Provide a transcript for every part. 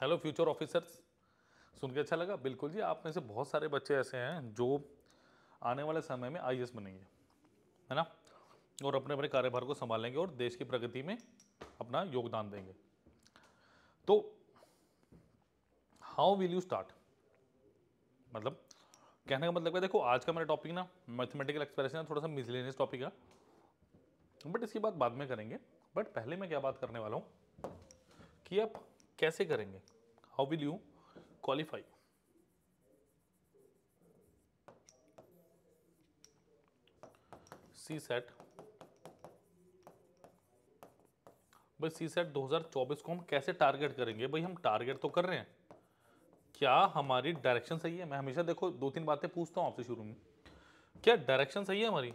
Hello future officers सुन के अच्छा लगा बिल्कुल जी आप में से बहुत सारे बच्चे ऐसे हैं जो आने वाले समय में आई बनेंगे है ना और अपने अपने कार्यभार को संभालेंगे और देश की प्रगति में अपना योगदान देंगे तो हाउ विल यू स्टार्ट मतलब कहने का मतलब है देखो आज का मेरा टॉपिक ना मैथमेटिकल एक्सप्रेशन है थोड़ा सा मिसलेनियस टॉपिक है बट इसकी बात बाद में करेंगे बट पहले मैं क्या बात करने वाला हूँ कि आप कैसे करेंगे how will you qualify CSAT भाई सी सेट 2024 को हम कैसे टारगेट करेंगे भाई हम टारगेट तो कर रहे हैं क्या हमारी डायरेक्शन सही है मैं हमेशा देखो दो तीन बातें पूछता हूं आपसे शुरू में क्या डायरेक्शन सही है हमारी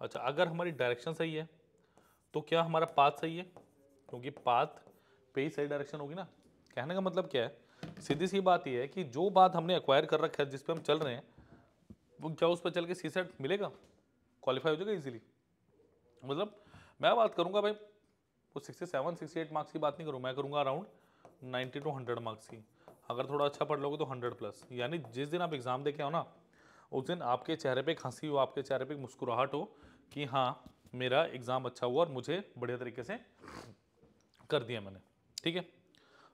अच्छा अगर हमारी डायरेक्शन सही है तो क्या हमारा पाथ सही है क्योंकि पाथ पे ही सही डायरेक्शन होगी ना कहने का मतलब क्या है सीधी सी बात यह है कि जो बात हमने एक्वायर कर रखा है जिस पर हम चल रहे हैं वो क्या उस पर चल के सी सेट मिलेगा क्वालिफाई हो जाएगा इजीली मतलब मैं बात करूंगा भाई वो sixty seven sixty eight marks की बात नहीं करूँ मैं करूँगा around ninety to hundred marks की अगर थोड़ा अच्छा पढ़ लोगे तो हंड्रेड प्लस यानी जिस दिन आप एग्ज़ाम दे के आओ ना उस दिन आपके चेहरे पे हंसी हो आपके चेहरे पे मुस्कुराहट हो कि हाँ मेरा एग्ज़ाम अच्छा हुआ और मुझे बढ़िया तरीके से कर दिया मैंने ठीक है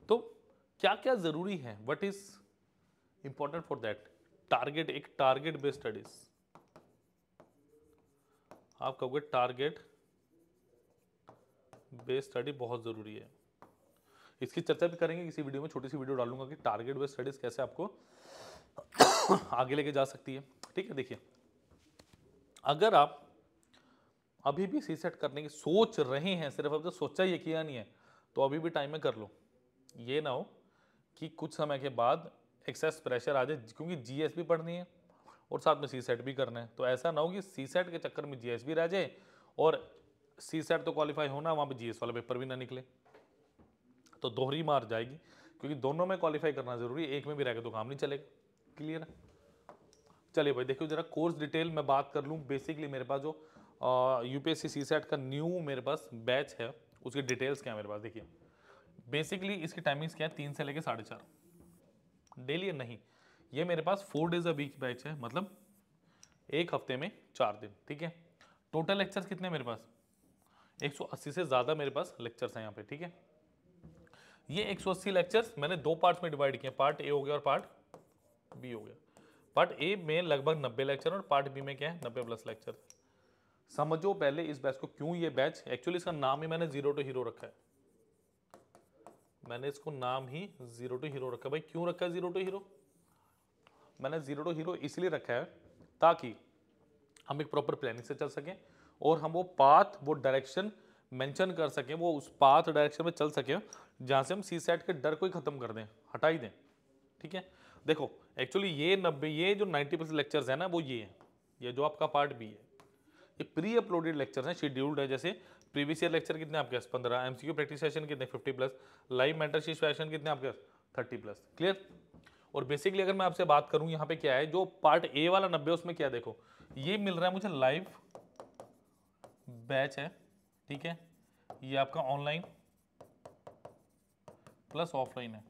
तो क्या क्या ज़रूरी है what is important for that target एक टारगेट बेस्ड स्टडीज आप कहोगे टारगेट बेस्ड स्टडी बहुत ज़रूरी है इसकी चर्चा भी करेंगे किसी वीडियो में छोटी सी वीडियो डालूंगा कि टारगेट बेस्ड स्टडीज़ कैसे आपको आगे लेके जा सकती है ठीक है देखिए अगर आप अभी भी सी सेट करने की सोच रहे हैं सिर्फ अब सोचा ही किया हाँ, नहीं है तो अभी भी टाइम में कर लो ये ना हो कि कुछ समय के बाद एक्सेस प्रेशर आ जाए क्योंकि जी भी पढ़नी है और साथ में सी सेट भी करना है तो ऐसा ना हो कि सी सेट के चक्कर में जी भी रह जाए और सी सेट तो क्वालिफाई होना वहाँ पर जी वाला पेपर भी ना निकले तो दोहरी मार जाएगी क्योंकि दोनों में क्वालिफाई करना जरूरी है एक में भी रह गए तो काम नहीं चलेगा क्लियर है चलिए भाई देखियो जरा कोर्स डिटेल मैं बात कर लूँ बेसिकली मेरे पास जो यूपीएससी सी सेट का न्यू मेरे पास बैच है उसकी डिटेल्स क्या है मेरे पास देखिए बेसिकली इसकी टाइमिंग्स क्या है तीन से लेकर साढ़े चार डेली नहीं ये मेरे पास four days a week batch है मतलब एक हफ्ते में चार दिन ठीक है टोटल लेक्चर्स कितने मेरे पास 180 से ज़्यादा मेरे पास लेक्चर्स हैं यहाँ पे ठीक है ये 180 लेक्चर्स मैंने दो पार्ट्स में डिवाइड किए पार्ट ए हो गया और पार्ट बी हो गया पार्ट ए में लगभग 90 लेक्चर और पार्ट बी में क्या है 90 प्लस लेक्चर समझो पहले इस बैच को क्यों ये बैच एक्चुअली इसका नाम ही मैंने जीरो टू हीरो रखा है मैंने इसको नाम ही जीरो टू हीरो रखा भाई क्यों रखा है जीरो टू हीरो मैंने जीरो टू हीरो इसलिए रखा है ताकि हम एक प्रॉपर प्लानिंग से चल सकें और हम वो पाथ वो डायरेक्शन मेंशन कर सकें वो उस पाथ डायरेक्शन में चल सकें जहाँ से हम सी सेट के डर को ही ख़त्म कर दें हटा ही दें ठीक है देखो एक्चुअली ये नब्बे ये जो नाइन्टी परसेंट लेक्चर्स है ना वो ये है ये जो आपका पार्ट बी है ये प्री अपलोडेड लेक्चर्स हैं शेड्यूल्ड है जैसे प्रीवियस ईयर लेक्चर कितने आपके पास पंद्रह एमसीक्यू प्रैक्टिस सेशन कितने fifty plus live mentorship session कितने आपके पास थर्टी प्लस क्लियर और बेसिकली अगर मैं आपसे बात करूं यहाँ पे क्या है जो पार्ट ए वाला नब्बे उसमें क्या देखो ये मिल रहा है मुझे लाइव बैच है ठीक है ये आपका ऑनलाइन प्लस ऑफलाइन है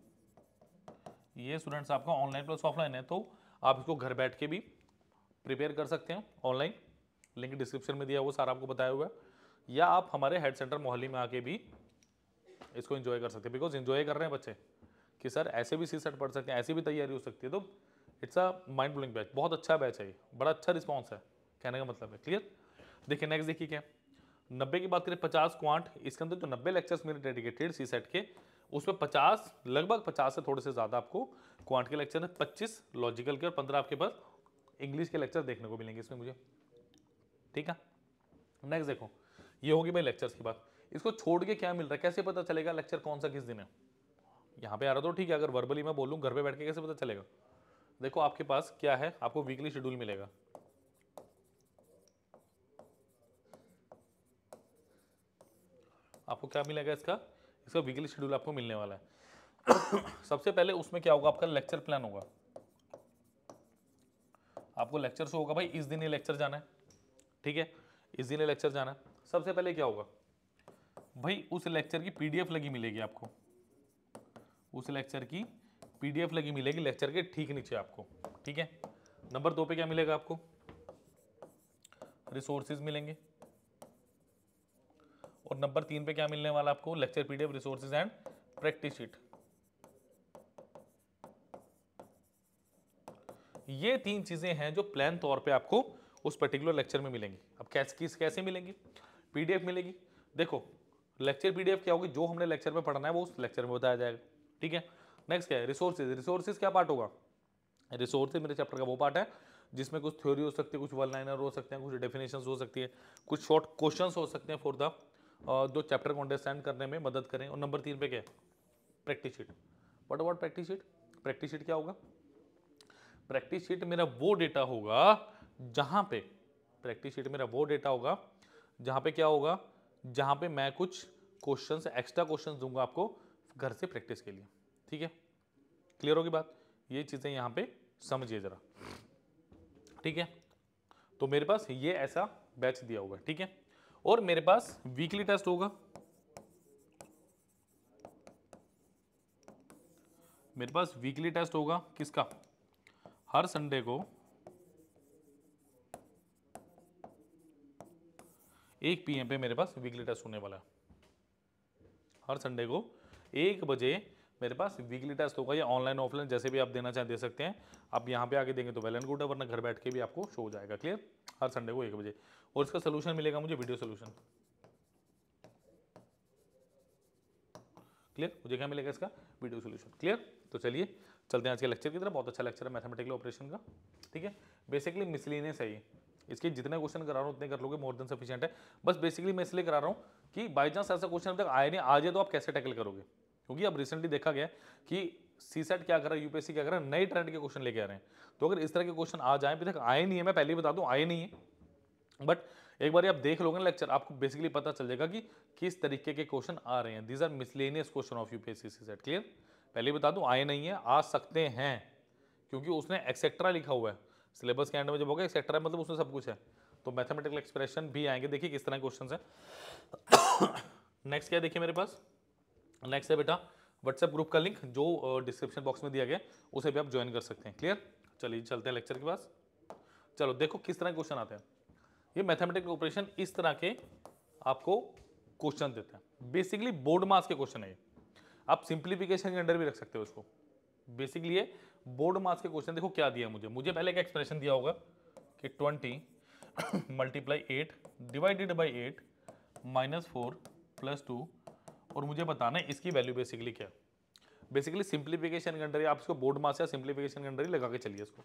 ये स्टूडेंट्स आपका ऑनलाइन प्लस ऑफलाइन है तो आप इसको घर बैठ के भी प्रिपेयर कर सकते हैं ऑनलाइन लिंक डिस्क्रिप्शन में दिया वो सारा आपको बताया हुआ है या आप हमारे हेड सेंटर मोहाली में आके भी इसको इन्जॉय कर सकते हैं बिकॉज इन्जॉय कर रहे हैं बच्चे कि सर ऐसे भी सी सेट पढ़ सकते हैं ऐसी भी तैयारी हो सकती है तो it's a mind blowing batch बहुत अच्छा बैच है ये बड़ा अच्छा रिस्पॉन्स है कहने का मतलब है क्लियर देखिए नेक्स्ट देखिए क्या नब्बे की बात करें पचास क्वांट इसके अंदर जो नब्बे लेक्चर्स मेरे डेडिकेटेड सी सेट के उसमें पचास लगभग पचास से थोड़े से ज़्यादा आपको क्वांट के लेक्चर हैं पच्चीस लॉजिकल के और पंद्रह आपके पास इंग्लिश के लेक्चर देखने को मिलेंगे इसमें मुझे ठीक है नेक्स्ट देखो ये होगी भाई लेक्चर्स की बात इसको छोड़ के क्या मिल रहा है कैसे पता चलेगा लेक्चर कौन सा किस दिन है यहाँ पे आ रहा तो ठीक है अगर वर्बली मैं बोलूँ घर पे बैठ के कैसे पता चलेगा देखो आपके पास क्या है आपको वीकली शेड्यूल मिलेगा आपको क्या मिलेगा इसका इसका वीकली शेड्यूल आपको मिलने वाला है सबसे पहले उसमें क्या होगा आपका लेक्चर प्लान होगा आपको लेक्चर होगा भाई इस दिन ये लेक्चर जाना है ठीक है इसी ने लेक्चर जाना सबसे पहले क्या होगा भाई उस लेक्चर की पीडीएफ लगी मिलेगी आपको उस लेक्चर की पीडीएफ लगी मिलेगी लेक्चर के ठीक नीचे आपको ठीक है नंबर दो पे क्या मिलेगा आपको रिसोर्सेज मिलेंगे और नंबर तीन पे क्या मिलने वाला आपको lecture PDF resources and practice sheet ये तीन चीजें हैं जो प्लान तौर पे आपको उस पर्टिकुलर लेक्चर में मिलेंगी अब कैसे किस कैसे मिलेंगी पीडीएफ मिलेगी देखो लेक्चर पीडीएफ क्या होगी जो हमने लेक्चर में पढ़ना है वो उस लेक्चर में बताया जाएगा ठीक है नेक्स्ट क्या है रिसोर्सेज रिसोर्सेज क्या पार्ट होगा रिसोर्सेज मेरे चैप्टर का वो पार्ट है जिसमें कुछ थ्योरी हो सकती है कुछ वन लाइनर हो सकते हैं कुछ डेफिनेशन हो सकती है कुछ शॉर्ट क्वेश्चन हो सकते हैं फॉर द जो चैप्टर को अंडरस्टैंड करने में मदद करें और नंबर तीन पे क्या है practice sheet what about practice sheet practice sheet क्या होगा प्रैक्टिस शीट मेरा वो डेटा होगा जहाँ पे प्रैक्टिस शीट मेरा वो डेटा होगा जहाँ पे क्या होगा जहाँ पे मैं कुछ क्वेश्चन एक्स्ट्रा क्वेश्चन दूंगा आपको घर से प्रैक्टिस के लिए ठीक है क्लियर होगी बात ये चीज़ें यहाँ पे समझिए ज़रा ठीक है तो मेरे पास ये ऐसा बैच दिया हुआ है ठीक है और मेरे पास वीकली टेस्ट होगा मेरे पास वीकली टेस्ट होगा किसका हर संडे को एक पी पे मेरे पास वीकली टेस्ट होने वाला है हर संडे को एक बजे मेरे पास वीकली टेस्ट होगा या ऑनलाइन ऑफलाइन जैसे भी आप देना चाहें दे सकते हैं आप यहाँ पे आके देंगे तो वेल एंड गुड है वरना घर बैठ के भी आपको शो हो जाएगा क्लियर हर संडे को एक बजे और इसका सोल्यूशन मिलेगा मुझे वीडियो सोल्यूशन क्लियर मुझे क्या मिलेगा इसका वीडियो सोल्यूशन क्लियर तो चलिए चलते हैं आज के लेक्चर की तरफ बहुत अच्छा लेक्चर है मैथमेटिकल ऑपरेशन का ठीक है बेसिकली मिसलिनियस है ये इसके जितने क्वेश्चन करा रहा हूँ उतने कर लोगे मोर देन सफिशियंट है बस बेसिकली मैं इसलिए करा रहा हूँ कि बाई चांस ऐसा क्वेश्चन अब तक आए नहीं आ जाए तो आप कैसे टैकल करोगे क्योंकि अब रिसेंटली देखा गया कि सी सेट क्या कर रहा है यूपीएससी क्या कर रहा है नए ट्रेंड के क्वेश्चन लेके आ रहे हैं तो अगर इस तरह के क्वेश्चन आ जाए अभी तक आए नहीं है मैं पहले ही बता दूँ आए नहीं है बट एक बार आप देख लोगे ना लेक्चर आपको बेसिकली पता चल जाएगा कि किस तरीके के क्वेश्चन आ रहे हैं these are miscellaneous questions of UPSC CSAT clear पहले बता दूँ आए नहीं है आ सकते हैं क्योंकि उसने एक्सेट्रा लिखा हुआ है सिलेबस के एंड में जब होगा एक्सेट्रा मतलब उसमें सब कुछ है तो मैथमेटिकल एक्सप्रेशन भी आएंगे देखिए किस तरह के क्वेश्चन है नेक्स्ट क्या देखिए मेरे पास नेक्स्ट है बेटा व्हाट्सएप ग्रुप का लिंक जो डिस्क्रिप्शन बॉक्स में दिया गया उसे भी आप ज्वाइन कर सकते हैं क्लियर चलिए चलते हैं लेक्चर के पास चलो देखो किस तरह के क्वेश्चन आते हैं ये मैथमेटिकल ऑपरेशन इस तरह के आपको क्वेश्चन देते हैं बेसिकली बोर्ड मार्क्स के क्वेश्चन है ये आप सिंप्लीफिकेशन के अंडर भी रख सकते हो उसको बेसिकली ये बोर्ड मास के क्वेश्चन देखो क्या दिया मुझे मुझे पहले एक एक्सप्रेशन दिया होगा कि twenty multiply eight divided by eight minus four plus two और मुझे बताना है इसकी वैल्यू बेसिकली क्या बेसिकली सिंप्लीफिकेशन के अंडर आप इसको बोर्ड मास या सिंप्लीफिकेशन के ही लगा के चलिए इसको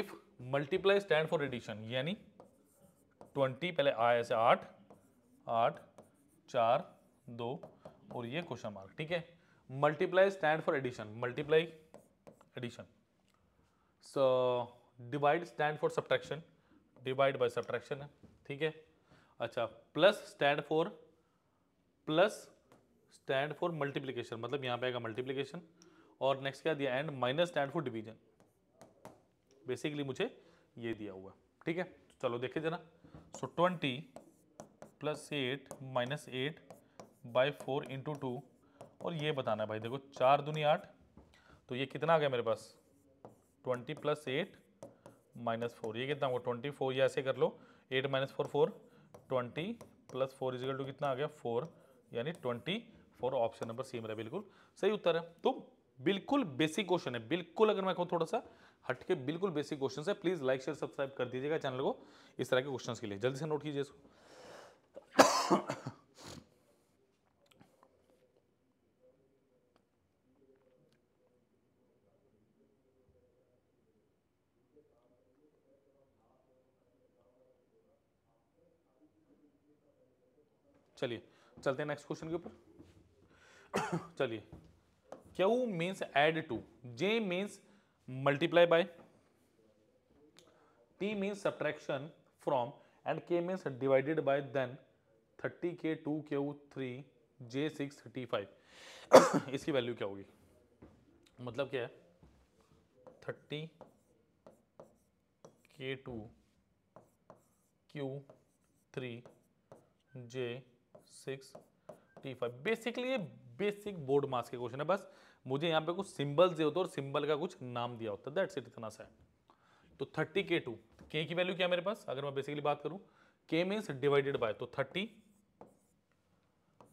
if multiply stand for addition यानी ट्वेंटी पहले आया ऐसे आठ आठ चार दो और ये क्वेश्चन मार्क ठीक है multiply stand for addition multiply addition. So divide stand for subtraction, divide by subtraction है ठीक है अच्छा plus stand for plus stand for multiplication मतलब यहाँ पे आएगा multiplication और next क्या दिया and minus stand for division. Basically मुझे ये दिया हुआ ठीक है चलो देखिए जरा so twenty plus eight minus eight by four into two और ये बताना है भाई देखो चार दुनिया आठ तो ये कितना आ गया मेरे पास twenty plus eight minus four ये कितना होगा ट्वेंटी फोर ये ऐसे कर लो eight minus four four twenty plus four is equal to कितना आ गया फोर यानी twenty four option number C मेरा बिल्कुल सही उत्तर है तो बिल्कुल बेसिक क्वेश्चन है बिल्कुल अगर मैं कहूँ थोड़ा सा हट के बिल्कुल बेसिक क्वेश्चन है प्लीज़ लाइक शेयर सब्सक्राइब कर दीजिएगा चैनल को इस तरह के क्वेश्चन के लिए जल्दी से नोट कीजिए इसको चलिए चलते हैं नेक्स्ट क्वेश्चन के ऊपर चलिए Q means add to J means multiply by T means subtraction from and K means divided by then thirty K two Q three J six thirty five इसकी वैल्यू क्या होगी मतलब क्या है thirty K two Q three J six T five basically ये basic board maths के question है बस मुझे यहाँ पे कुछ सिंबल दिए होते और सिंबल का कुछ नाम दिया होता है दैट्स इट इतना सा तो थर्टी के टू के की वैल्यू क्या मेरे पास अगर मैं बेसिकली बात करूँ के मीन्स डिवाइडेड बाय तो thirty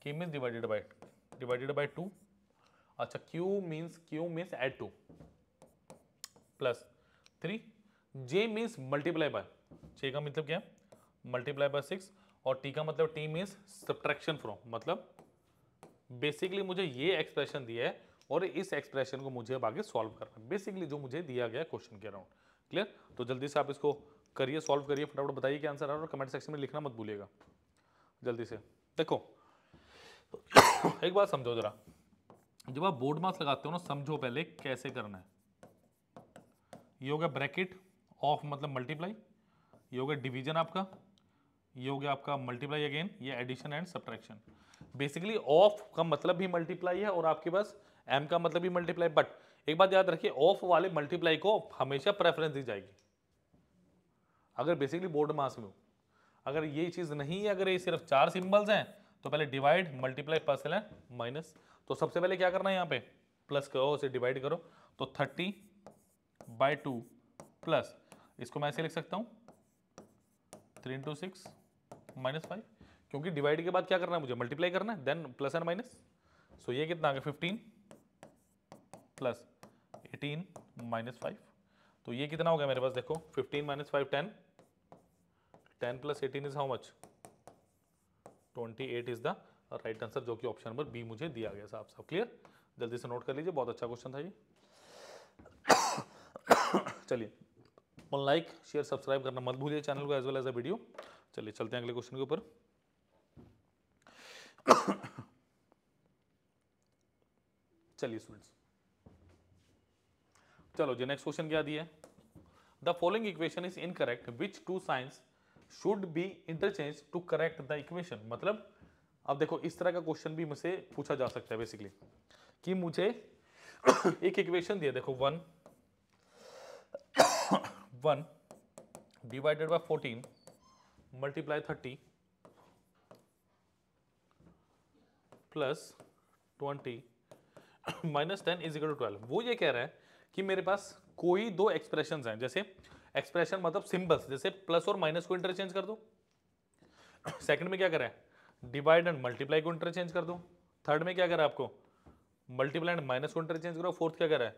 K means divided by divided by two अच्छा Q means Q means add to plus three J means multiply by छः का मतलब क्या है मल्टीप्लाई बाय सिक्स और टी का मतलब टी मीन्स सब्ट्रैक्शन फ्रॉम मतलब बेसिकली मुझे ये एक्सप्रेशन दिया है और इस एक्सप्रेशन को मुझे अब आगे सॉल्व करना है बेसिकली जो मुझे दिया गया क्वेश्चन के अराउंड क्लियर तो जल्दी से आप इसको करिए सॉल्व करिए फटाफट बताइए क्या आंसर आ रहा है और कमेंट सेक्शन में लिखना मत भूलिएगा जल्दी से देखो एक बात समझो जरा जब आप बोर्ड मार्क्स लगाते हो ना समझो पहले कैसे करना है ये हो गया ब्रैकेट ऑफ मतलब मल्टीप्लाई ये हो गया डिवीजन आपका ये हो गया आपका मल्टीप्लाई अगेन ये addition and subtraction basically of का मतलब भी मल्टीप्लाई है और आपके पास एम का मतलब भी मल्टीप्लाई बट एक बात याद रखिए ऑफ वाले मल्टीप्लाई को हमेशा प्रेफरेंस दी जाएगी अगर बेसिकली बोर्ड मास में हो अगर ये चीज़ नहीं है अगर ये सिर्फ चार सिंबल्स हैं तो पहले डिवाइड मल्टीप्लाई पर्सल है माइनस तो सबसे पहले क्या करना है यहाँ पे प्लस करो उसे डिवाइड करो तो थर्टी बाई टू प्लस इसको मैं ऐसे लिख सकता हूँ three into six minus five क्योंकि डिवाइड के बाद क्या करना है मुझे मल्टीप्लाई करना है then plus and minus so ये कितना आ गया fifteen plus eighteen minus five तो ये कितना हो गया मेरे पास देखो fifteen minus five ten ten plus eighteen is how much twenty eight is the right answer जो कि ऑप्शन नंबर बी मुझे दिया गया साहब साहब क्लियर जल्दी से नोट कर लीजिए बहुत अच्छा क्वेश्चन था ये चलिए लाइक शेयर सब्सक्राइब करना मत भूलिए चैनल को as well as a video चलिए चलते हैं अगले क्वेश्चन के ऊपर चलिए स्टूडेंट्स चलो जी नेक्स्ट क्वेश्चन क्या दिया the following equation is incorrect which two signs should be interchanged to correct the equation मतलब अब देखो इस तरह का क्वेश्चन भी मुझसे पूछा जा सकता है बेसिकली कि मुझे एक इक्वेशन दिया देखो one one divided by fourteen multiply thirty plus twenty minus ten is equal to twelve वो ये कह रहा है कि मेरे पास कोई दो एक्सप्रेशन हैं जैसे एक्सप्रेशन मतलब सिंबल्स जैसे प्लस और माइनस को इंटरचेंज कर दो सेकंड में क्या करें डिवाइड एंड मल्टीप्लाई को इंटरचेंज कर दो थर्ड में क्या करें आपको मल्टीप्लाई एंड माइनस को इंटरचेंज करो फोर्थ क्या करें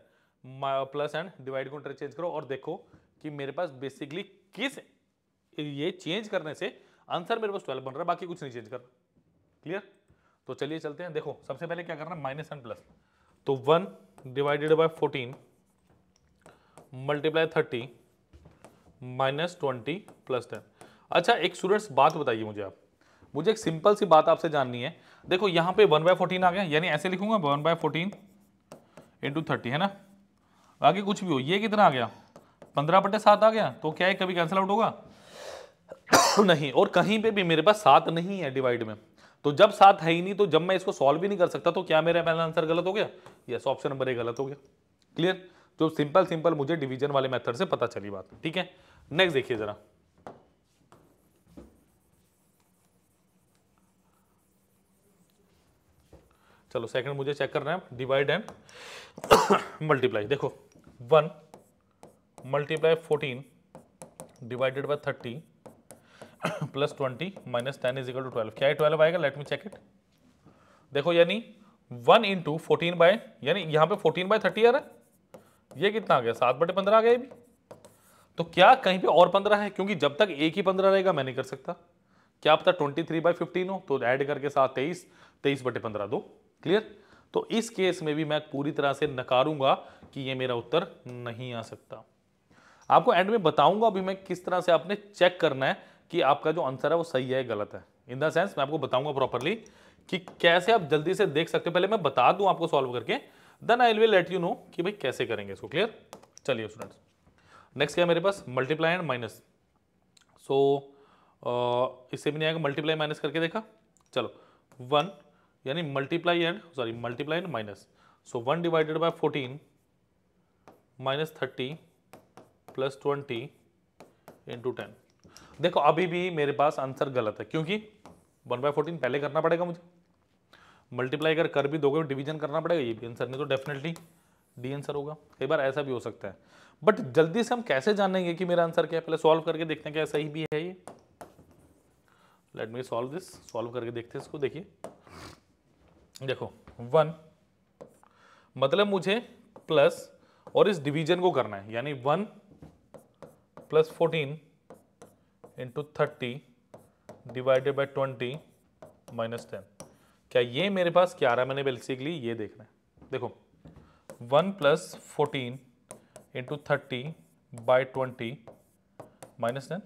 प्लस एंड डिवाइड को इंटरचेंज करो और देखो कि मेरे पास बेसिकली किस ये चेंज करने से आंसर मेरे पास ट्वेल्व बन रहा है बाकी कुछ नहीं चेंज कर क्लियर तो चलिए चलते हैं देखो सबसे पहले क्या करना है माइनस एंड प्लस तो one divided by fourteen multiply thirty minus twenty plus ten अच्छा एक स्टूडेंट्स बात बताइए मुझे आप मुझे एक सिंपल सी बात आपसे जाननी है देखो यहाँ पे वन बाय फोर्टीन आ गया यानी ऐसे लिखूंगा one by fourteen into thirty है ना बाकी कुछ भी हो ये कितना आ गया पंद्रह बटे सात आ गया तो क्या है कभी कैंसिल आउट होगा नहीं और कहीं पे भी मेरे पास सात नहीं है डिवाइड में तो जब सात है ही नहीं तो जब मैं इसको सॉल्व भी नहीं कर सकता तो क्या मेरा पहला आंसर गलत हो गया यस ऑप्शन नंबर ए गलत हो गया क्लियर तो सिंपल सिंपल मुझे डिवीजन वाले मेथड से पता चली बात ठीक है नेक्स्ट देखिए जरा चलो सेकंड मुझे चेक करना है डिवाइड एंड मल्टीप्लाई देखो one multiply fourteen divided by thirty plus twenty minus ten is equal to twelve क्या ट्वेल्व आएगा लेट मी चेक इट देखो यानी वन इंटू फोर्टीन बाय यानी यहाँ पे फोर्टीन बाय थर्टी आ रहा है ये कितना आ गया सात बटे पंद्रह आ गया अभी तो क्या कहीं पे और पंद्रह है क्योंकि जब तक एक ही पंद्रह रहेगा मैं नहीं कर सकता क्या पता ट्वेंटी थ्री बाय फिफ्टीन हो तो ऐड करके साथ तेईस तेईस बटे पंद्रह दो क्लियर तो इस केस में भी मैं पूरी तरह से नकारूंगा कि ये मेरा उत्तर नहीं आ सकता आपको एंड में बताऊंगा अभी मैं किस तरह से आपने चेक करना है कि आपका जो आंसर है वो सही है गलत है इन द सेंस मैं आपको बताऊंगा प्रॉपरली कि कैसे आप जल्दी से देख सकते हो पहले मैं बता दूं आपको सॉल्व करके then I will let you know कि भाई कैसे करेंगे इसको क्लियर चलिए स्टूडेंट्स नेक्स्ट क्या है मेरे पास मल्टीप्लाई एंड माइनस सो इससे भी नहीं आएगा मल्टीप्लाई माइनस करके देखा चलो वन यानी multiply and sorry multiply and minus so one divided by fourteen minus thirty plus twenty into ten देखो अभी भी मेरे पास आंसर गलत है क्योंकि वन बाय फोर्टीन पहले करना पड़ेगा मुझे मल्टीप्लाई अगर कर भी दोगे डिवीजन करना पड़ेगा ये भी आंसर नहीं तो डेफिनेटली डी आंसर होगा कई बार ऐसा भी हो सकता है बट जल्दी से हम कैसे जानेंगे कि मेरा आंसर क्या है पहले सॉल्व करके देखते हैं क्या सही भी है ये let me solve this solve करके देखते हैं इसको देखिए देखो वन मतलब मुझे प्लस और इस डिवीजन को करना है यानी one plus fourteen into thirty divided by twenty minus ten क्या ये मेरे पास क्या आ रहा है मैंने बेसिकली ये देख रहे हैं देखो one plus fourteen into thirty by twenty minus ten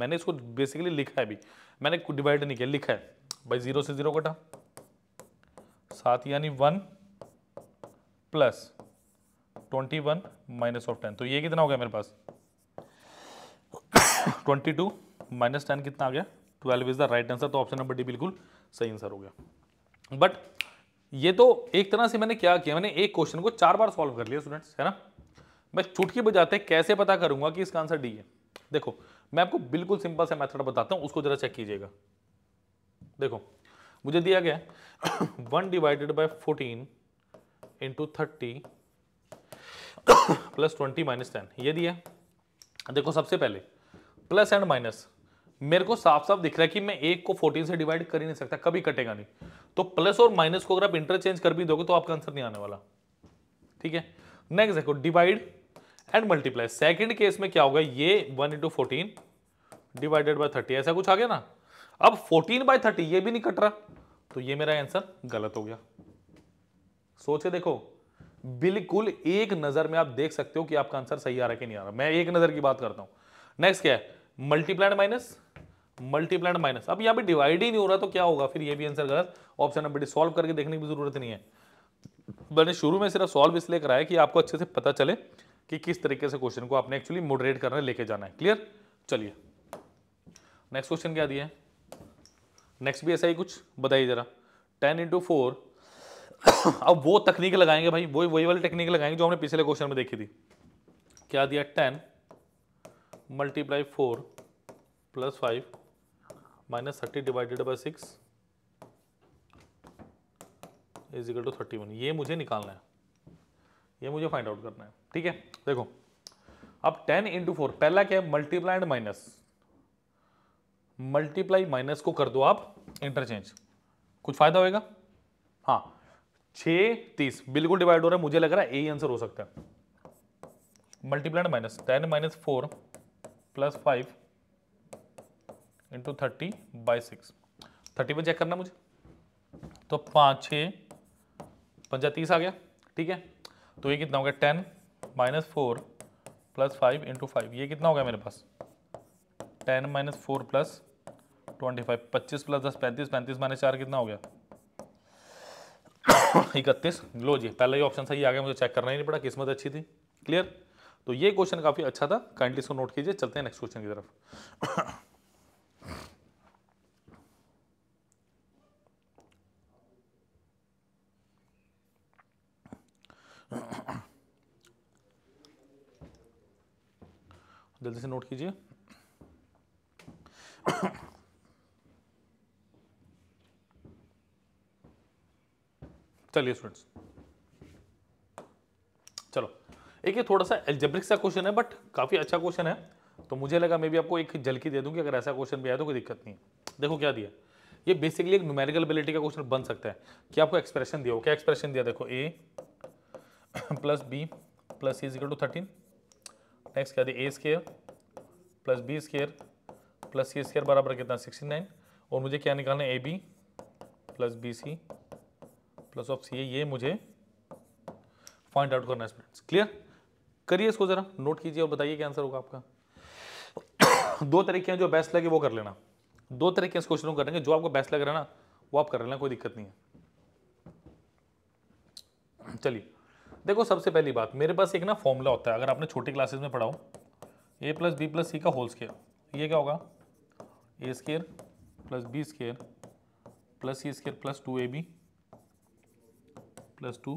मैंने इसको बेसिकली लिखा है अभी मैंने डिवाइड नहीं किया लिखा है भाई जीरो से जीरो कटा सात यानी one plus twenty one minus of ten तो ये कितना हो गया मेरे पास ट्वेंटी टू माइनस टेन कितना आ गया twelve is the right answer तो ऑप्शन नंबर डी बिल्कुल सही आंसर हो गया बट ये तो एक तरह से मैंने क्या किया मैंने एक क्वेश्चन को चार बार सॉल्व कर लिया स्टूडेंट्स है ना मैं चुटकी बजाते कैसे पता करूंगा कि इसका आंसर डी है देखो मैं आपको बिल्कुल सिंपल सा मेथड बताता हूँ उसको जरा चेक कीजिएगा देखो मुझे दिया गया one divided by fourteen into thirty plus twenty minus ten ये दिया देखो सबसे पहले प्लस एंड माइनस मेरे को साफ साफ दिख रहा है कि मैं एक को फोर्टीन से डिवाइड कर ही नहीं सकता कभी कटेगा नहीं तो प्लस और माइनस को अगर आप इंटरचेंज कर भी दोगे तो आपका आंसर नहीं आने वाला ठीक है नेक्स्ट देखो divide and multiply second case में क्या होगा ये one into fourteen divided by thirty ऐसा कुछ आ गया ना अब फोर्टीन बाई थर्टी ये भी नहीं कट रहा तो ये मेरा आंसर गलत हो गया सोचे देखो बिल्कुल एक नजर में आप देख सकते हो कि आपका आंसर सही आ रहा है कि नहीं आ रहा मैं एक नजर की बात करता हूं नेक्स्ट क्या है मल्टीप्लाइड माइनस मल्टीप्लाइड माइनस अब यहां पे डिवाइड ही नहीं हो रहा तो क्या होगा फिर ये भी आंसर गलत ऑप्शन नंबर डी सॉल्व करके देखने की जरूरत नहीं है मैंने शुरू में सिर्फ सॉल्व इसलिए कराया कि आपको अच्छे से पता चले कि किस तरीके से क्वेश्चन को आपने एक्चुअली मोडरेट करने लेके जाना है क्लियर चलिए नेक्स्ट क्वेश्चन क्या दिया है नेक्स्ट भी ऐसा ही कुछ बताइए जरा टेन इंटू फोर अब वो तकनीक लगाएंगे भाई वही वही वाली टेक्निक लगाएंगे जो हमने पिछले क्वेश्चन में देखी थी क्या दिया ten multiply four plus five minus thirty divided by six is equal to thirty one ये मुझे निकालना है ये मुझे फाइंड आउट करना है ठीक है देखो अब टेन इंटू फोर पहला क्या है multiply and minus multiply minus को कर दो आप इंटरचेंज कुछ फायदा होएगा हाँ छ तीस बिल्कुल डिवाइड हो रहा है मुझे लग रहा है ए आंसर हो सकता है multiply minus ten minus four plus five into thirty by six thirty पर चेक करना मुझे तो पाँच छः पंजा तीस आ गया ठीक है तो ये कितना हो गया ten minus four plus five into five ये कितना हो गया मेरे पास ten minus four plus twenty five पच्चीस प्लस दस पैंतीस पैंतीस माइनस चार कितना हो गया इकतीस लो जी पहला ही ऑप्शन सही आ गया मुझे चेक करना ही नहीं पड़ा किस्मत अच्छी थी क्लियर तो ये क्वेश्चन काफ़ी अच्छा था काइंडली इसको नोट कीजिए चलते हैं नेक्स्ट क्वेश्चन की तरफ जल्दी से नोट कीजिए चलिए स्टूडेंट्स एक ये थोड़ा सा एल्जेब्रिक सा क्वेश्चन है बट काफ़ी अच्छा क्वेश्चन है तो मुझे लगा मैं भी आपको एक झलकी दे दूँ कि अगर ऐसा क्वेश्चन भी आया तो कोई दिक्कत नहीं है देखो क्या दिया ये बेसिकली एक न्यूमेरिकल एबिलिटी का क्वेश्चन बन सकता है कि आपको एक्सप्रेशन दिया हो क्या एक्सप्रेशन दिया देखो A plus B plus C is equal to thirteen next क्या दिया A square plus B square plus C square बराबर कितना सिक्सटी नाइन और मुझे क्या निकालना है A B plus B C plus of C ये मुझे फाइंड आउट करना है क्लियर करिए इसको ज़रा नोट कीजिए और बताइए क्या आंसर होगा आपका दो तरीके हैं जो बेस्ट लगे वो कर लेना दो तरीके इस क्वेश्चन को करेंगे जो आपको बेस्ट लग रहा है ना वो आप कर लेना कोई दिक्कत नहीं है चलिए देखो सबसे पहली बात मेरे पास एक ना फॉर्मूला होता है अगर आपने छोटी क्लासेस में पढ़ाओ A plus B plus C का होल स्केयर ये क्या होगा A square plus B square plus C square plus two A B plus two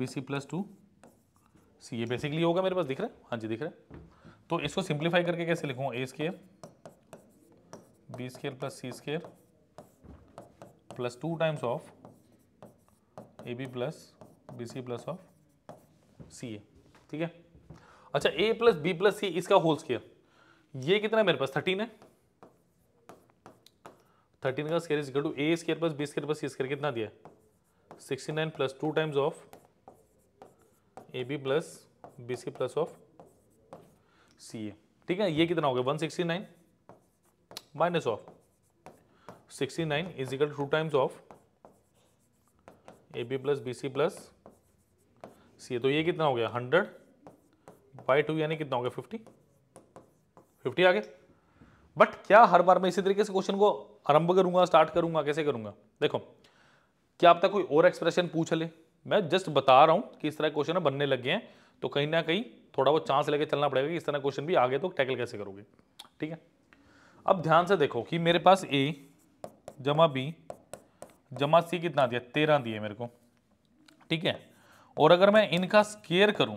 B C plus two C ये बेसिकली होगा मेरे पास दिख रहा है हाँ जी दिख रहा है तो इसको सिंप्लीफाई करके कैसे लिखूँ A square B square plus C square plus two times of A B plus B C plus of C A ठीक है अच्छा A plus B plus C इसका होल स्केयर ये कितना है मेरे पास थर्टीन है थर्टीन का square is equal to A square plus B square plus C square कितना दिया sixty nine plus two times of A B plus B C plus of C A ठीक है ये कितना हो गया nine minus of 69 is equal to times of A B plus B C plus C A तो ये कितना हो गया हंड्रेड बाई टू यानी कितना हो गया फिफ्टी फिफ्टी आ गया बट क्या हर बार मैं इसी तरीके से क्वेश्चन को आरंभ करूंगा स्टार्ट करूंगा कैसे करूंगा देखो क्या आप तक कोई और एक्सप्रेशन पूछ ले मैं जस्ट बता रहा हूँ कि इस तरह क्वेश्चन बनने लगे हैं तो कहीं ना कहीं थोड़ा बहुत चांस लेके चलना पड़ेगा कि इस तरह क्वेश्चन भी गए तो टैकल कैसे करोगे ठीक है अब ध्यान से देखो कि मेरे पास ए जमा बी जमा सी कितना दिया तेरह दिए मेरे को ठीक है और अगर मैं इनका स्केयर करूं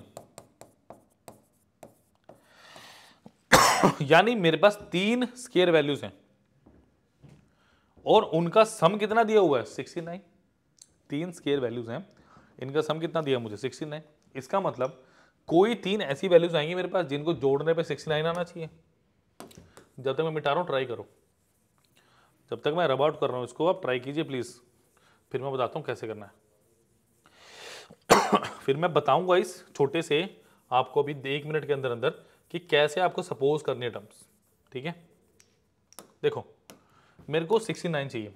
यानी मेरे पास तीन स्केयर वैल्यूज हैं और उनका सम कितना दिया हुआ है सिक्सटी नाइन तीन स्केयर वैल्यूज हैं इनका सम कितना दिया मुझे सिक्सटी नाइन इसका मतलब कोई तीन ऐसी वैल्यूज आएंगी मेरे पास जिनको जोड़ने पे सिक्सटी नाइन आना चाहिए जब तक मैं मिटा रहा हूँ ट्राई करो जब तक मैं रब आउट कर रहा हूँ इसको आप ट्राई कीजिए प्लीज़ फिर मैं बताता हूँ कैसे करना है फिर मैं बताऊँगा इस छोटे से आपको अभी एक मिनट के अंदर अंदर कि कैसे आपको सपोज करनी है टर्म्स ठीक है देखो मेरे को सिक्सटी नाइन चाहिए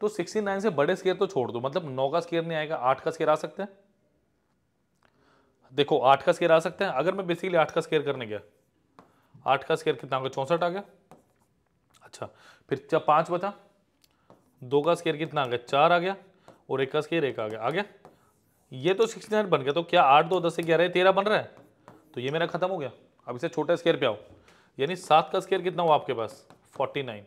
तो 69 से बड़े स्केयर तो छोड़ दो मतलब 9 का स्केयर नहीं आएगा 8 का स्केयर आ सकता है देखो 8 का स्केयर आ सकता है अगर मैं बेसिकली 8 का स्केयर करने गया 8 का स्केयर कितना चौंसठ आ गया अच्छा फिर जब पाँच बचा दो का स्केयर कितना आ गया चार आ गया और एक का स्केयर एक आ गया आ गया ये तो सिक्सटी नाइन बन गया तो क्या आठ दो दस से ग्यारह तेरह बन रहा है तो ये मेरा खत्म हो गया अब इसे छोटे स्केयर पे आओ यानी सात का स्केयर कितना हुआ आपके पास फोर्टी नाइन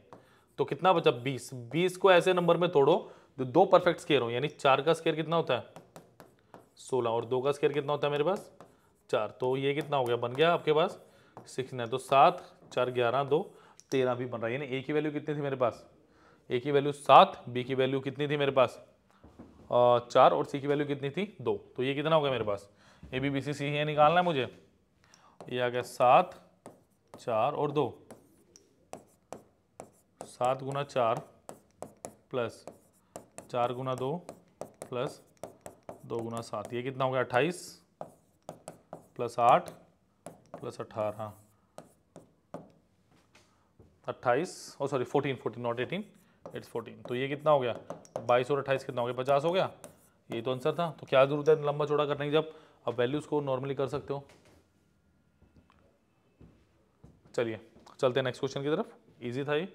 तो कितना बचा बीस बीस को ऐसे नंबर में तोड़ो जो दो परफेक्ट स्केयर हो यानी चार का स्केयर कितना होता है सोलह और दो का स्केयर कितना होता है मेरे पास चार तो ये कितना हो गया बन गया आपके पास सिक्स नाइन तो सात चार ग्यारह दो तेरह भी बन रहा है यानी ए की वैल्यू कितनी थी मेरे पास ए की वैल्यू सात बी की वैल्यू कितनी थी मेरे पास चार और सी की वैल्यू कितनी थी दो तो ये कितना हो गया मेरे पास ए बी बी सी सी ये निकालना है मुझे ये आ गया सात चार और दो सात गुना चार प्लस चार गुना दो प्लस दो गुना सात ये कितना हो गया अट्ठाईस प्लस आठ प्लस अट्ठारह अट्ठाईस और sorry fourteen fourteen not eighteen it's fourteen तो ये कितना हो गया बाईस और अट्ठाईस कितना हो गया पचास हो गया ये तो आंसर था तो क्या जरूरत है लंबा चौड़ा करने की जब आप वैल्यूज़ को नॉर्मली कर सकते हो चलिए चलते हैं नेक्स्ट क्वेश्चन की तरफ ईजी था ये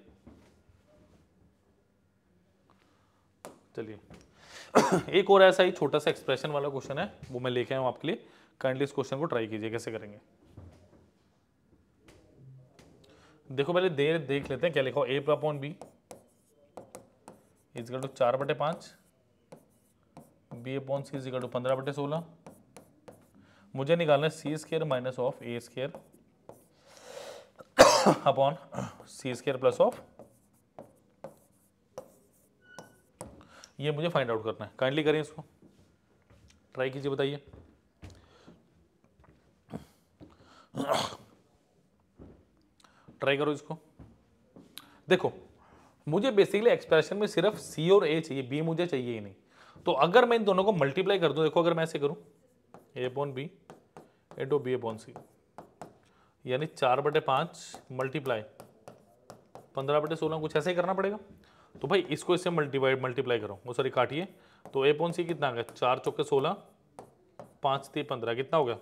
चलिए एक और ऐसा ही छोटा सा एक्सप्रेशन वाला क्वेश्चन है वो मैं लेके आया हूँ आपके लिए काइंडली इस क्वेश्चन को ट्राई कीजिए कैसे करेंगे देखो पहले देर देख लेते हैं क्या लिखा A upon B is equal to चार बटे पाँच B upon C is equal to पंद्रह बटे सोलह मुझे निकालना है C square minus of A square upon C square plus of ये मुझे फाइंड आउट करना है काइंडली करें इसको ट्राई कीजिए बताइए ट्राई करो इसको देखो मुझे बेसिकली एक्सप्रेशन में सिर्फ सी और ए चाहिए बी मुझे चाहिए ही नहीं तो अगर मैं इन दोनों को मल्टीप्लाई कर दूं देखो अगर मैं ऐसे करूं A upon B into B A upon C यानी चार बटे पाँच मल्टीप्लाई पंद्रह बटे सोलह कुछ ऐसे ही करना पड़ेगा तो भाई इसको इससे मल्टीवाइड मल्टीप्लाई करो वो सॉरी काटिए तो ए पॉन सी कितना आ गया चार चौके सोलह पाँच ती पंद्रह कितना हो गया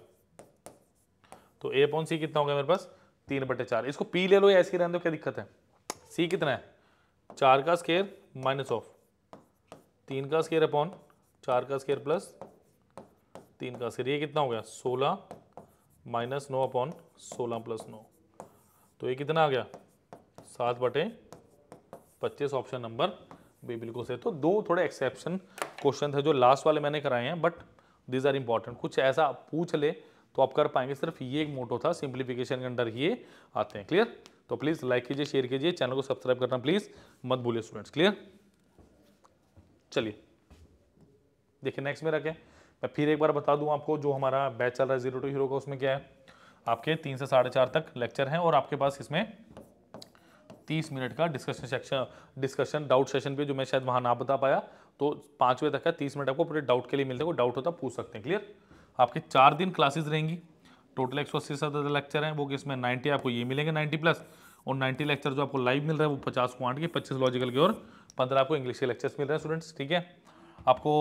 तो ए पॉन सी कितना हो गया मेरे पास तीन बटे चार इसको पी ले लो या ऐसे रहने दो क्या दिक्कत है सी कितना है चार का स्केयर माइनस ऑफ तीन का स्केयर अपॉन चार का स्केयर प्लस तीन का स्केयर ये कितना हो गया सोलह माइनस नौ अपॉन सोलह प्लस नौ तो ये कितना आ गया सात बटे 25 ऑप्शन नंबर बी बिल्कुल सही तो दो थोड़े एक्सेप्शन क्वेश्चन थे जो लास्ट वाले मैंने कराए हैं बट दीज आर इंपॉर्टेंट कुछ ऐसा पूछ ले तो आप कर पाएंगे सिर्फ ये एक मोटो था सिंप्लीफिकेशन के अंडर ये आते हैं क्लियर तो प्लीज़ लाइक कीजिए शेयर कीजिए चैनल को सब्सक्राइब करना प्लीज़ मत भूलिए स्टूडेंट्स क्लियर चलिए देखिए नेक्स्ट में रखें मैं फिर एक बार बता दूं आपको जो हमारा बैच चल रहा है जीरो टू हीरो का उसमें क्या है आपके तीन से साढ़े चार तक लेक्चर हैं और आपके पास इसमें तीस मिनट का discussion section discussion doubt session पे जो मैं शायद वहाँ ना बता पाया तो बजे तक का तीस मिनट आपको पूरे डाउट के लिए मिलते हैं डाउट होता पूछ सकते हैं क्लियर आपके चार दिन क्लासेज रहेंगी टोटल एक सौ अस्सी से लेक्चर हैं वो कि इसमें नाइन्टी आपको ये मिलेंगे नाइन्टी प्लस और नाइन्टी लेक्चर जो आपको लाइव मिल रहा है वो को क्वांट के पच्चीस लॉजिकल के और पंद्रह आपको इंग्लिश के लेक्चर्स मिल रहे हैं स्टूडेंट्स ठीक है आपको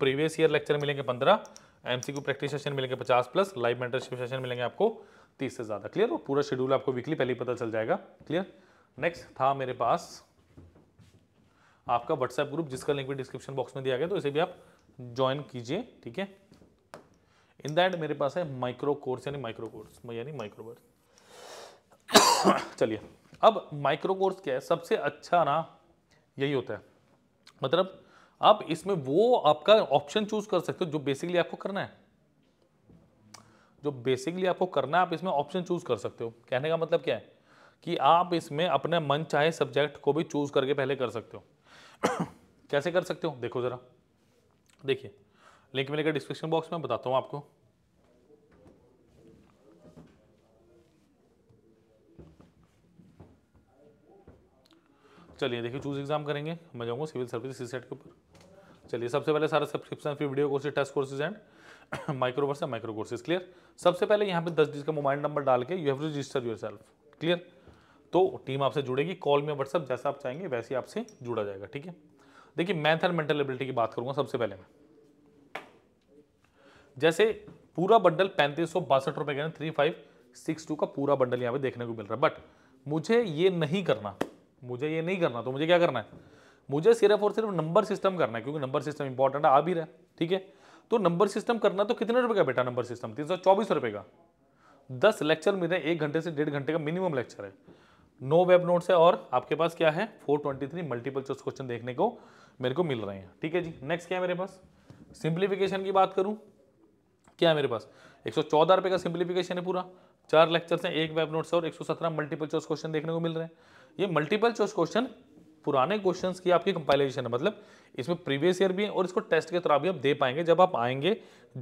प्रीवियस ईयर लेक्चर मिलेंगे सी एमसीक्यू प्रैक्टिस सेशन मिलेंगे पचास प्लस लाइव मेंटरशिप सेशन मिलेंगे आपको तीस से ज़्यादा क्लियर और पूरा शेड्यूल आपको वीकली पहले ही पता चल जाएगा क्लियर नेक्स्ट था मेरे पास आपका व्हाट्सएप ग्रुप जिसका लिंक भी डिस्क्रिप्शन बॉक्स में दिया गया तो इसे भी आप ज्वाइन कीजिए ठीक है इन दैट मेरे पास है माइक्रो कोर्स यानी माइक्रो कोर्स यानी माइक्रोवर्स चलिए अब माइक्रो कोर्स क्या है सबसे अच्छा ना यही होता है मतलब आप इसमें वो आपका ऑप्शन चूज कर सकते हो जो बेसिकली आपको करना है जो बेसिकली आपको करना है आप इसमें ऑप्शन चूज कर सकते हो कहने का मतलब क्या है कि आप इसमें अपने मन चाहे सब्जेक्ट को भी चूज करके पहले कर सकते हो कैसे कर सकते हो देखो ज़रा देखिए लिंक मिलेगा डिस्क्रिप्शन बॉक्स में बताता हूँ आपको चलिए देखिए चूज एग्जाम करेंगे मैं जाऊँगा सिविल सर्विस सी सेट के ऊपर चलिए सबसे पहले सारा सब्सक्रिप्शन फिर video courses test courses and micro verse micro courses clear सबसे पहले यहाँ पे दस डिज का मोबाइल नंबर डाल के you have register yourself clear तो टीम आपसे जुड़ेगी कॉल में व्हाट्सअप जैसा आप चाहेंगे वैसे ही आपसे जुड़ा जाएगा ठीक है देखिए मैथ एंड मेंटल एबिलिटी की बात करूंगा सबसे पहले मैं जैसे पूरा बंडल पैंतीस सौ बासठ रुपए का थ्री फाइव सिक्स टू का पूरा बंडल यहाँ पे देखने को मिल रहा है बट मुझे ये नहीं करना मुझे ये नहीं करना तो मुझे क्या करना है मुझे सिर्फ और सिर्फ नंबर सिस्टम करना है क्योंकि नंबर सिस्टम इंपॉर्टेंट आ भी रहा है ठीक है तो नंबर सिस्टम करना तो कितने रुपए का बेटा नंबर सिस्टम तीन सौ चौबीस रुपए का दस लेक्चर मिल रहे हैं एक घंटे से डेढ़ घंटे का मिनिमम लेक्चर है नो वेब नोट्स है और आपके पास क्या है 423 मल्टीपल चॉइस क्वेश्चन देखने को मेरे को मिल रहे हैं ठीक है जी नेक्स्ट क्या है मेरे पास सिंप्लीफिकेशन की बात करूँ क्या है मेरे पास एक सौ का सिंप्लीफिकेशन है पूरा चार लेक्चर हैं एक वेब नोट्स और सत्रह मल्टीपल चॉइस क्वेश्चन देखने को मिल रहे हैं ये मल्टीपल चॉइस क्वेश्चन पुराने क्वेश्चंस की आपकी कंपाइलेशन है मतलब इसमें प्रीवियस ईयर भी है और इसको टेस्ट के तरह भी आप दे पाएंगे जब आप आएंगे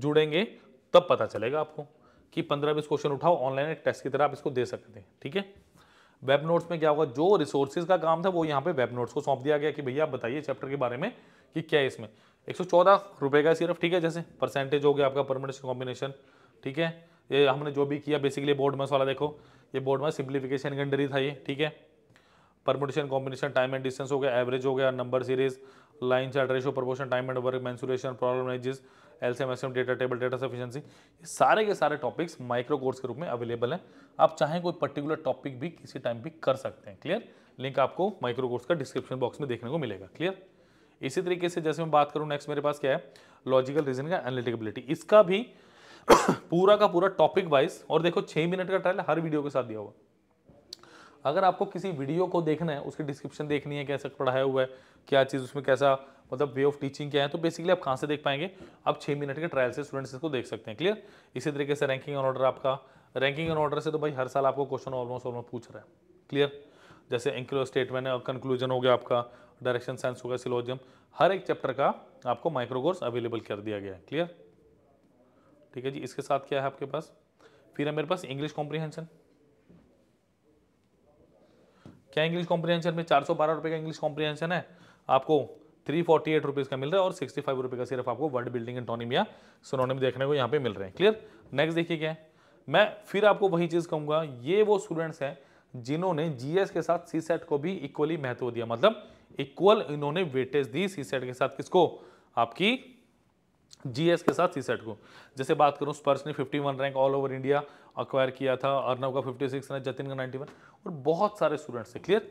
जुड़ेंगे तब पता चलेगा आपको कि पंद्रह बीस क्वेश्चन उठाओ ऑनलाइन टेस्ट की तरह आप इसको दे सकते हैं ठीक है वेब नोट्स में क्या होगा जो रिसोर्सेज का काम था वो यहाँ पे वेब नोट्स को सौंप दिया गया कि भैया आप बताइए चैप्टर के बारे में कि क्या है इसमें एक सौ चौदह रुपये का सिर्फ ठीक है जैसे परसेंटेज हो गया आपका परमानेंट कॉम्बिनेशन ठीक है ये हमने जो भी किया बेसिकली बोर्ड में वाला देखो ये बोर्ड में सिंप्लीफिकेशन गंडरी था ये ठीक है permutation combination time and distance हो गया एवरेज हो गया number series line chart ratio proportion time and work mensuration problem ages S M data table data sufficiency ये सारे के सारे टॉपिक्स माइक्रो कोर्स के रूप में अवेलेबल हैं आप चाहें कोई पर्टिकुलर टॉपिक भी किसी टाइम भी कर सकते हैं क्लियर लिंक आपको माइक्रो कोर्स का डिस्क्रिप्शन बॉक्स में देखने को मिलेगा क्लियर इसी तरीके से जैसे मैं बात करूँ नेक्स्ट मेरे पास क्या है लॉजिकल रीजन का एनालिटिकबिलिटी इसका भी पूरा का पूरा टॉपिक वाइज और देखो छः मिनट का ट्रायल हर वीडियो के साथ दिया हुआ अगर आपको किसी वीडियो को देखना है उसकी डिस्क्रिप्शन देखनी है कैसे पढ़ाया हुआ है क्या चीज़ उसमें कैसा मतलब वे ऑफ टीचिंग क्या है तो बेसिकली आप कहाँ से देख पाएंगे आप छः मिनट के ट्रायल से स्टूडेंट्स इसको देख सकते हैं क्लियर इसी तरीके से रैंकिंग ऑन ऑर्डर आपका रैंकिंग ऑन ऑर्डर से तो भाई हर साल आपको क्वेश्चन ऑलमोस्ट ऑलमोस्ट पूछ रहा है क्लियर जैसे एंक्लो स्टेटमेंट है कंक्लूजन हो गया आपका डायरेक्शन साइंस हो गया सिलोजियम हर एक चैप्टर का आपको माइक्रोकोर्स अवेलेबल कर दिया गया है क्लियर ठीक है जी इसके साथ क्या है आपके पास फिर है मेरे पास इंग्लिश कॉम्प्रीहेंशन क्या इंग्लिश कॉम्प्रीहेंशन में चार सौ बारह रुपये का इंग्लिश कॉम्प्रीहेंशन है आपको थ्री फोर्टी एट रुपीज़ का मिल रहा है और सिक्सटी फाइव रुपये का सिर्फ आपको वर्ड बिल्डिंग टॉनिम या सोनोनिम देखने को यहाँ पे मिल रहे हैं क्लियर नेक्स्ट देखिए क्या है मैं फिर आपको वही चीज़ कहूँगा ये वो स्टूडेंट्स हैं जिन्होंने जीएस के साथ सी सेट को भी इक्वली महत्व दिया मतलब इक्वल इन्होंने वेटेज दी सी सेट के साथ किसको आपकी जीएस के साथ सीसेट को जैसे बात करूँ स्पर्श ने 51 rank all over India acquire किया था अर्नव का 56 सिक्स जतिन का 91 और बहुत सारे स्टूडेंट्स है क्लियर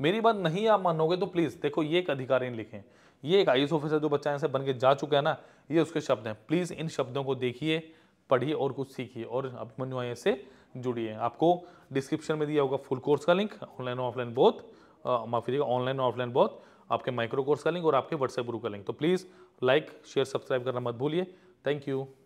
मेरी बात नहीं आप मानोगे तो प्लीज़ देखो ये एक अधिकारी लिखें ये एक आई ऑफिसर जो बच्चा ऐसे बन के जा चुका है ना ये उसके शब्द हैं प्लीज़ इन शब्दों को देखिए पढ़िए और कुछ सीखिए और अभिमन्यु आई से जुड़िए आपको डिस्क्रिप्शन में दिया होगा फुल कोर्स का लिंक ऑनलाइन ऑफलाइन बहुत माफ कीजिएगा ऑनलाइन ऑफलाइन बहुत आपके माइक्रो कोर्स का लिंक और आपके व्हाट्सएप ग्रुप का लिंक तो प्लीज़ लाइक शेयर सब्सक्राइब करना मत भूलिए थैंक यू